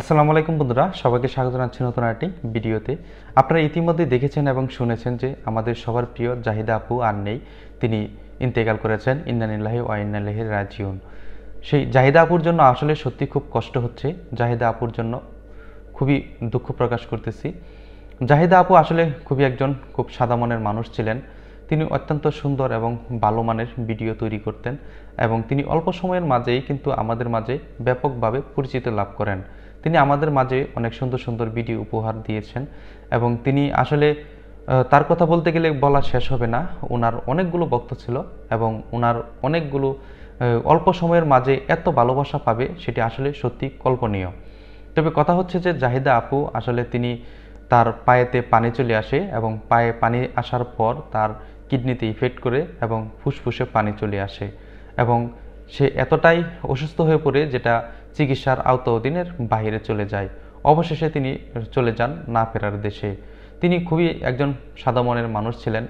আসসালামু আলাইকুম বন্ধুরা সবাইকে স্বাগত জানাচ্ছি নতুন একটি ভিডিওতে আপনারা ইতিমধ্যে দেখেছেন এবং শুনেছেন যে আমাদের সবার প্রিয় জাহিদা আপু আর নেই তিনি ইন্তেকাল করেছেন ইন্নানিল্লাহি ও ইন্নালিহি রাজিউন সেই জাহিদা আপুর জন্য আসলে সত্যি খুব কষ্ট হচ্ছে জাহিদা আপুর জন্য খুবই দুঃখ প্রকাশ করতেছি জাহিদা আপু আসলে খুবই একজন খুব সাদা মনের মানুষ ছিলেন তিনি অত্যন্ত সুন্দর এবং ভালো মানের ভিডিও তৈরি করতেন এবং তিনি অল্প সময়ের মাঝেই কিন্তু আমাদের মাঝে ব্যাপকভাবে পরিচিত লাভ করেন তিনি আমাদের মাঝে অনেক সুন্দর সুন্দর ভিডিও উপহার দিয়েছেন এবং তিনি আসলে তার কথা বলতে গেলে বলা শেষ হবে না ওনার অনেকগুলো বক্ত ছিল এবং ওনার অনেকগুলো অল্প সময়ের মাঝে এত ভালোবাসা পাবে সেটি আসলে সত্যি কল্পনীয় তবে কথা হচ্ছে যে জাহিদা আপু আসলে তিনি তার পায়েতে পানি চলে আসে এবং পায়ে পানি আসার পর তার কিডনিতে ইফেক্ট করে এবং ফুসফুসে পানি চলে আসে এবং সে এতটাই অসুস্থ হয়ে পড়ে যেটা চিকিৎসার আওতাধীনের বাহিরে চলে যায় অবশেষে তিনি চলে যান না ফেরার দেশে তিনি খুবই একজন সাদা মনের মানুষ ছিলেন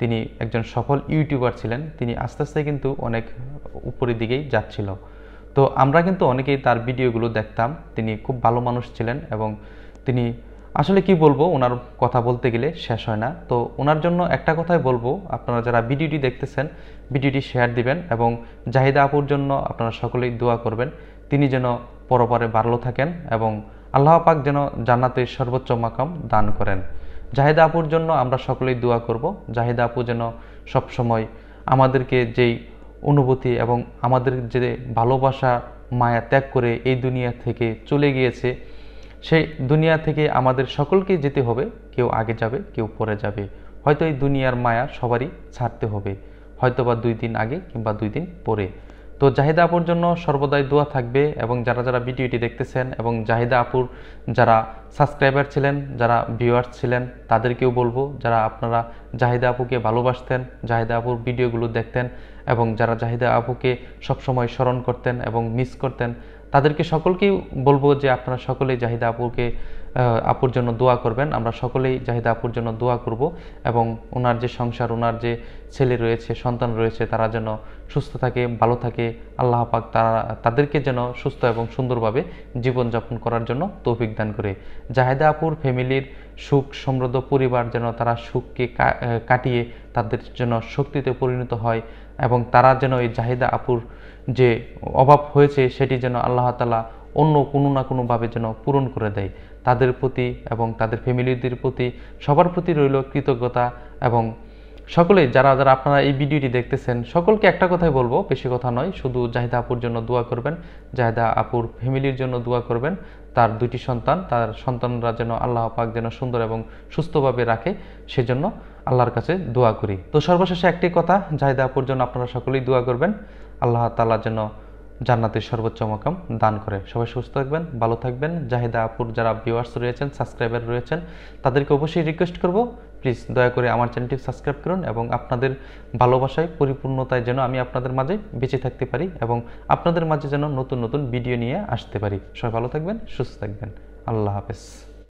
তিনি একজন সফল ইউটিউবার ছিলেন তিনি আস্তে আস্তে কিন্তু অনেক উপরের দিকেই যাচ্ছিল তো আমরা কিন্তু অনেকেই তার ভিডিওগুলো দেখতাম তিনি খুব ভালো মানুষ ছিলেন এবং তিনি আসলে কি বলবো ওনার কথা বলতে গেলে শেষ হয় না তো ওনার জন্য একটা কথাই বলবো আপনারা যারা ভিডিওটি দেখতেছেন ভিডিওটি শেয়ার দিবেন এবং জাহিদা আপুর জন্য আপনারা সকলেই দোয়া করবেন তিনি যেন পরপারে বাড়লো থাকেন এবং আল্লাহ পাক যেন জান্নাতে সর্বোচ্চ মাকাম দান করেন জাহিদা আপুর জন্য আমরা সকলেই দোয়া করব জাহেদা আপু যেন সবসময় আমাদেরকে যেই অনুভূতি এবং আমাদের যে ভালোবাসা মায়া ত্যাগ করে এই দুনিয়া থেকে চলে গিয়েছে সেই দুনিয়া থেকে আমাদের সকলকে যেতে হবে কেউ আগে যাবে কেউ পরে যাবে হয়তো এই দুনিয়ার মায়া সবারই ছাড়তে হবে হয়তো বা দুই দিন আগে কিংবা দুই দিন পরে তো জাহিদা আপুর জন্য সর্বদাই দোয়া থাকবে এবং যারা যারা ভিডিওটি দেখতেছেন এবং জাহিদা আপুর যারা সাবস্ক্রাইবার ছিলেন যারা ভিউয়ার্স ছিলেন তাদেরকেও বলবো যারা আপনারা জাহিদা আপুকে ভালোবাসতেন জাহিদা আপুর ভিডিওগুলো দেখতেন এবং যারা জাহিদা আপুকে সবসময় স্মরণ করতেন এবং মিস করতেন তাদেরকে সকলকেই বলবো যে আপনারা সকলেই জাহিদা আপুকে আপুর জন্য দোয়া করবেন আমরা সকলেই জাহিদা আপুর জন্য দোয়া করব এবং ওনার যে সংসার ওনার যে ছেলে রয়েছে সন্তান রয়েছে তারা যেন সুস্থ থাকে ভালো থাকে আল্লাহ পাক তারা তাদেরকে যেন সুস্থ এবং সুন্দরভাবে জীবনযাপন করার জন্য তৌফিক দান করে জাহেদা আপুর ফ্যামিলির সুখ সমৃদ্ধ পরিবার যেন তারা সুখকে কাটিয়ে তাদের যেন শক্তিতে পরিণত হয় এবং তারা যেন এই জাহিদা আপুর যে অভাব হয়েছে সেটি যেন আল্লাহ তালা অন্য কোনো না কোনোভাবে যেন পূরণ করে দেয় তাদের প্রতি এবং তাদের ফ্যামিলিদের প্রতি সবার প্রতি রইল কৃতজ্ঞতা এবং সকলে যারা যারা আপনারা এই ভিডিওটি দেখতেছেন সকলকে একটা কথাই বলবো বেশি কথা নয় শুধু জাহিদা আপুর জন্য দোয়া করবেন জাহিদা আপুর ফ্যামিলির জন্য দোয়া করবেন তার দুটি সন্তান তার সন্তানরা যেন আল্লাহ পাক যেন সুন্দর এবং সুস্থভাবে রাখে সেজন্য আল্লাহর কাছে দোয়া করি তো সর্বশেষে একটি কথা জাহিদা আপুর জন্য আপনারা সকলেই দোয়া করবেন আল্লাহ তালা যেন জান্নাতের সর্বোচ্চ মকাম দান করে সবাই সুস্থ থাকবেন ভালো থাকবেন জাহিদা আপুর যারা ভিউয়ার্স রয়েছেন সাবস্ক্রাইবার রয়েছেন তাদেরকে অবশ্যই রিকোয়েস্ট করব প্লিজ দয়া করে আমার চ্যানেলটি সাবস্ক্রাইব করুন এবং আপনাদের ভালোবাসায় পরিপূর্ণতায় যেন আমি আপনাদের মাঝে বেঁচে থাকতে পারি এবং আপনাদের মাঝে যেন নতুন নতুন ভিডিও নিয়ে আসতে পারি সবাই ভালো থাকবেন সুস্থ থাকবেন আল্লাহ হাফেজ